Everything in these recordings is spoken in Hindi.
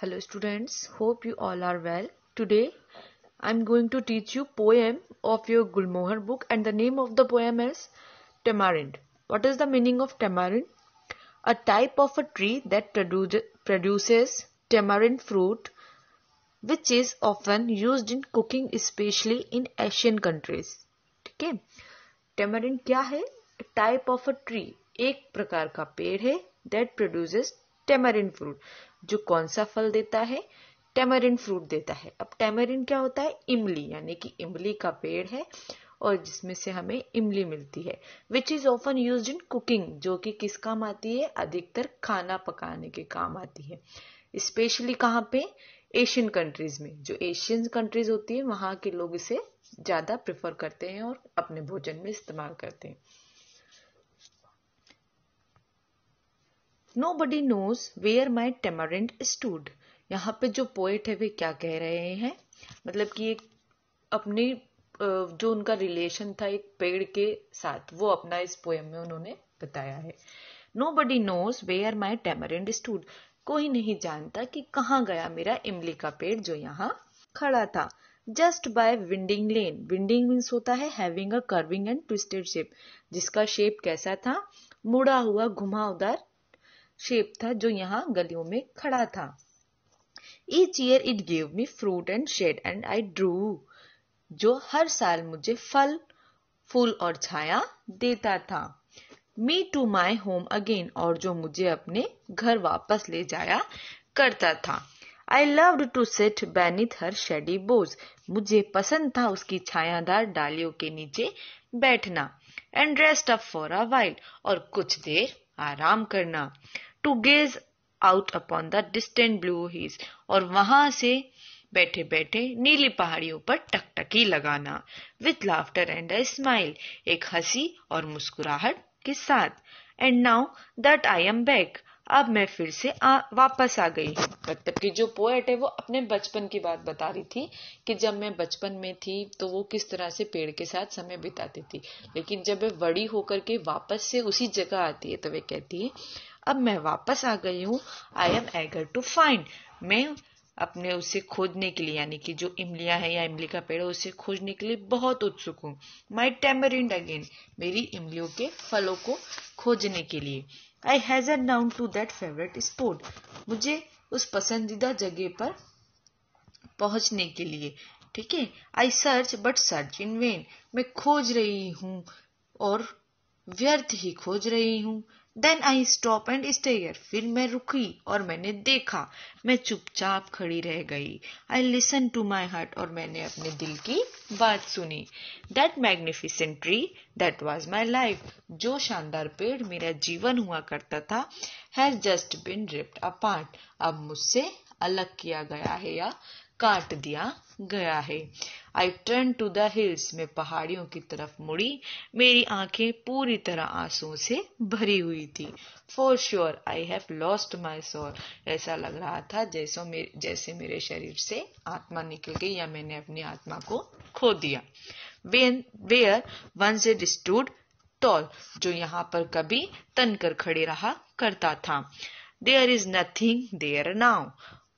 hello students hope you all are well today i'm going to teach you poem of your gulmohar book and the name of the poem is tamarind what is the meaning of tamarind a type of a tree that produ produces tamarind fruit which is often used in cooking especially in asian countries ठीक है टेमरिन क्या है टाइप ऑफ अ ट्री एक प्रकार का पेड़ है दैट प्रोड्यूसेस टेमरिन फ्रूट जो कौन सा फल देता है टेमरिन फ्रूट देता है अब टेमरिन क्या होता है इमली यानी कि इमली का पेड़ है और जिसमें से हमें इमली मिलती है which is often used in cooking जो कि किस काम आती है अधिकतर खाना पकाने के काम आती है स्पेशली कहाँ पे एशियन कंट्रीज में जो एशियन कंट्रीज होती है वहां के लोग इसे ज़्यादा प्रेफर करते हैं और अपने भोजन में इस्तेमाल करते हैं nobody knows where my tamarind stood यहाँ पे जो पोएट है वे क्या कह रहे हैं मतलब कि एक अपने जो उनका रिलेशन था एक पेड़ के साथ वो अपना इस पोएम में उन्होंने बताया है nobody knows where my tamarind stood कोई नहीं जानता कि कहाँ गया मेरा इमली का पेड़ जो यहाँ खड़ा था just by winding lane winding means होता है having a curving and twisted shape जिसका शेप कैसा था मुड़ा हुआ घुमा शेप था जो यहाँ गलियों में खड़ा था each year it gave me fruit and shade and I drew जो हर साल मुझे फल फूल और छाया देता था me to my home again और जो मुझे अपने घर वापस ले जाया करता था I love to sit beneath her shady boughs मुझे पसंद था उसकी छायादार डालियों के नीचे बैठना and rest up for a while और कुछ देर आराम करना to gaze out upon the distant blue hills और वहां से बैठे बैठे नीली पहाड़ियों पर टकटकी लगाना with laughter and a smile एक हंसी और मुस्कुराहट के साथ and now that I am back अब मैं फिर से आ, वापस आ गई मतलब कि जो पोएट है वो अपने बचपन की बात बता रही थी कि जब मैं बचपन में थी तो वो किस तरह से पेड़ के साथ समय बिताती थी लेकिन जब वह बड़ी होकर के वापस से उसी जगह आती है तो वे कहती है अब मैं वापस आ गई हूँ I am eager to find मैं अपने उसे खोदने के लिए यानी कि जो इमलिया है या इमली का पेड़ है उसे खोजने के लिए बहुत उत्सुक हूँ माई टेमरिंड अगेन मेरी इमलियों के फलों को खोजने के लिए I has an known to that favourite sport मुझे उस पसंदीदा जगह पर पहुंचने के लिए ठीक है I search but search in vain मैं खोज रही हूँ और व्यर्थ ही खोज रही हूँ then I stop and stare फिर मैं रुकी और मैंने देखा मैं चुपचाप खड़ी रह गई I listen to my heart और मैंने अपने दिल की बात सुनी that magnificent tree that was my life जो शानदार पेड़ मेरा जीवन हुआ करता था has just been ripped part अब मुझसे अलग किया गया है या काट दिया गया है I turn to the hills में पहाड़ियों की तरफ मुड़ी मेरी आंखें पूरी तरह आंसू से भरी हुई थी for sure I have lost my soul ऐसा लग रहा था जैसो मेरे, जैसे मेरे शरीर से आत्मा निकल गई या मैंने अपनी आत्मा को खो दिया where once it stood tall जो यहाँ पर कभी तन कर खड़े रहा करता था there is nothing there now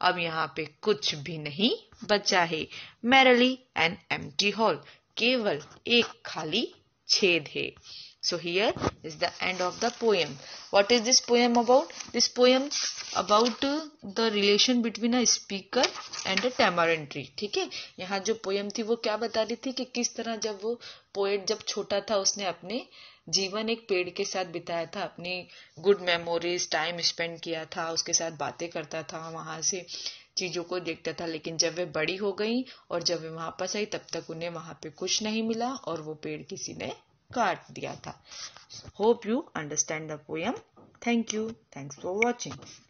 अब यहाँ पे कुछ भी नहीं बचा है मैरली एंड एम हॉल केवल एक खाली छेद है so here is the end of the poem what is this poem about this poem about the relation between a speaker and a tamarind tree ठीक है यहाँ जो पोएम थी वो क्या बता रही थी कि किस तरह जब वो पोएट जब छोटा था उसने अपने जीवन एक पेड़ के साथ बिताया था अपनी गुड मेमोरीज टाइम स्पेंड किया था उसके साथ बातें करता था वहां से चीज़ों को देखता था लेकिन जब वे बड़ी हो गई और जब वे वापस आई तब तक उन्हें वहां पे कुछ नहीं मिला और वो पेड़ किसी ने काट दिया था hope you understand the poem thank you thanks for watching